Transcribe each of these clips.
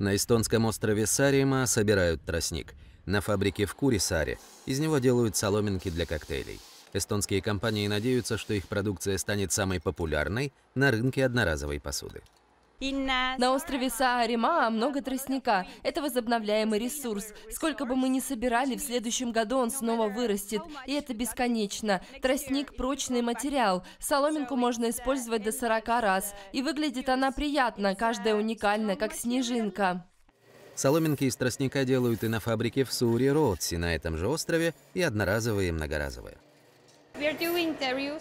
На эстонском острове Сарима собирают тростник. На фабрике в Курисаре из него делают соломинки для коктейлей. Эстонские компании надеются, что их продукция станет самой популярной на рынке одноразовой посуды. На острове Саарима много тростника. Это возобновляемый ресурс. Сколько бы мы ни собирали, в следующем году он снова вырастет. И это бесконечно. Тростник – прочный материал. Соломинку можно использовать до 40 раз. И выглядит она приятно, каждая уникальна, как снежинка. Соломинки из тростника делают и на фабрике в Сури-Роудси на этом же острове, и одноразовые, и многоразовые.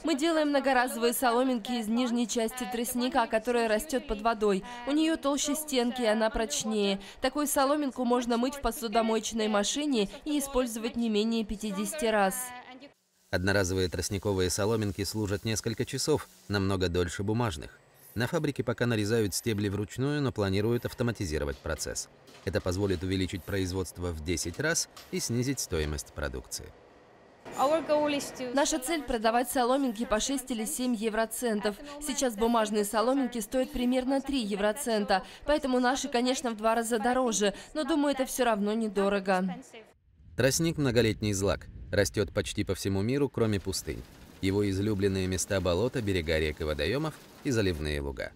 Мы делаем многоразовые соломинки из нижней части тростника, которая растет под водой. У нее толще стенки, и она прочнее. Такую соломинку можно мыть в посудомоечной машине и использовать не менее 50 раз. Одноразовые тростниковые соломинки служат несколько часов, намного дольше бумажных. На фабрике пока нарезают стебли вручную, но планируют автоматизировать процесс. Это позволит увеличить производство в 10 раз и снизить стоимость продукции. А Наша цель – продавать соломинки по 6 или 7 евроцентов. Сейчас бумажные соломинки стоят примерно 3 евроцента, поэтому наши, конечно, в два раза дороже, но, думаю, это все равно недорого. Тростник – многолетний злак. Растет почти по всему миру, кроме пустынь. Его излюбленные места – болота, берега рек и водоемов и заливные луга.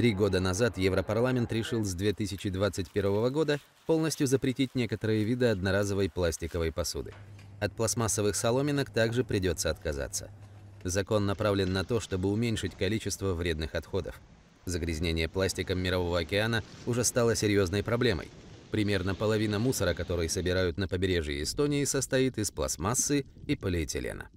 Три года назад Европарламент решил с 2021 года полностью запретить некоторые виды одноразовой пластиковой посуды. От пластмассовых соломинок также придется отказаться. Закон направлен на то, чтобы уменьшить количество вредных отходов. Загрязнение пластиком Мирового океана уже стало серьезной проблемой. Примерно половина мусора, который собирают на побережье Эстонии, состоит из пластмассы и полиэтилена.